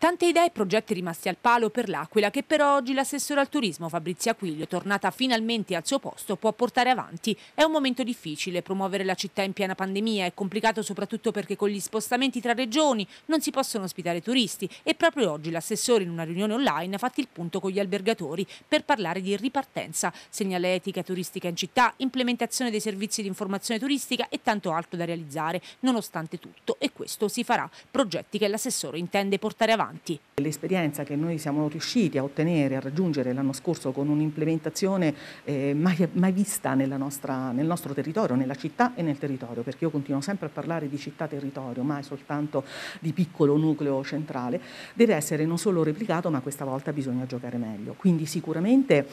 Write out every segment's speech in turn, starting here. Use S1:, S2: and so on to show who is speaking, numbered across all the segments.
S1: Tante idee e progetti rimasti al palo per l'Aquila che però oggi l'assessore al turismo Fabrizia Quiglio, tornata finalmente al suo posto, può portare avanti. È un momento difficile, promuovere la città in piena pandemia è complicato soprattutto perché con gli spostamenti tra regioni non si possono ospitare turisti e proprio oggi l'assessore in una riunione online ha fatto il punto con gli albergatori per parlare di ripartenza, segnaletica turistica in città, implementazione dei servizi di informazione turistica e tanto altro da realizzare, nonostante tutto, e questo si farà, progetti che l'assessore intende portare avanti importanti.
S2: L'esperienza che noi siamo riusciti a ottenere, a raggiungere l'anno scorso con un'implementazione eh, mai, mai, vista nostra, nel nostro territorio, nella città e nel territorio, perché io continuo sempre a parlare di città-territorio, mai soltanto di piccolo nucleo centrale, deve essere non solo replicato, ma questa volta bisogna giocare meglio. Quindi sicuramente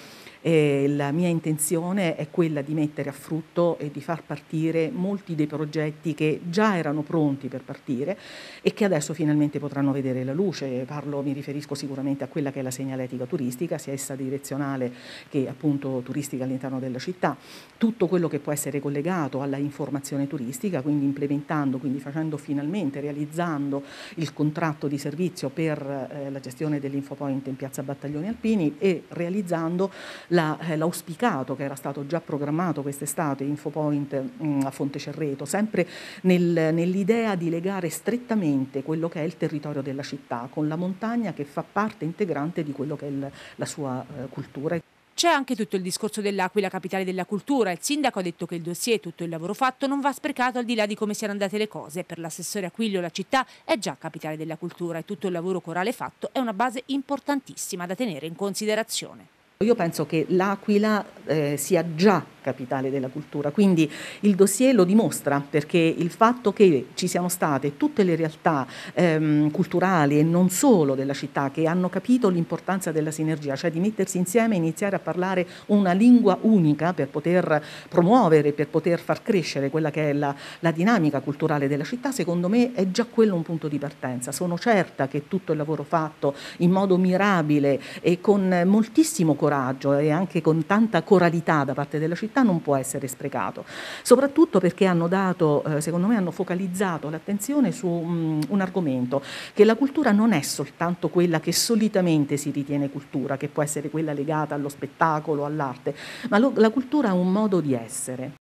S2: eh, la mia intenzione è quella di mettere a frutto e di far partire molti dei progetti che già erano pronti per partire e che adesso finalmente potranno vedere la luce. Parlo, mi riferisco sicuramente a quella che è la segnaletica turistica, sia essa direzionale che appunto turistica all'interno della città, tutto quello che può essere collegato alla informazione turistica, quindi implementando, quindi facendo finalmente, realizzando il contratto di servizio per eh, la gestione dell'infopoint in piazza Battaglioni Alpini e realizzando la, eh, l'auspicato che era stato già programmato quest'estate, Infopoint mm, a Fonte Cerreto, sempre nel, nell'idea di legare strettamente quello che è il territorio della città con la montagna che fa parte integrante di quello che è il, la sua eh, cultura.
S1: C'è anche tutto il discorso dell'Aquila, capitale della cultura. Il sindaco ha detto che il dossier e tutto il lavoro fatto non va sprecato al di là di come siano andate le cose. Per l'assessore Aquillo la città è già capitale della cultura e tutto il lavoro corale fatto è una base importantissima da tenere in considerazione.
S2: Io penso che l'Aquila eh, sia già capitale della cultura. Quindi il dossier lo dimostra perché il fatto che ci siano state tutte le realtà ehm, culturali e non solo della città che hanno capito l'importanza della sinergia, cioè di mettersi insieme e iniziare a parlare una lingua unica per poter promuovere, per poter far crescere quella che è la, la dinamica culturale della città, secondo me è già quello un punto di partenza. Sono certa che tutto il lavoro fatto in modo mirabile e con moltissimo coraggio e anche con tanta coraggio coralità da parte della città non può essere sprecato, soprattutto perché hanno dato, eh, secondo me, hanno focalizzato l'attenzione su mm, un argomento, che la cultura non è soltanto quella che solitamente si ritiene cultura, che può essere quella legata
S1: allo spettacolo, all'arte, ma la cultura è un modo di essere.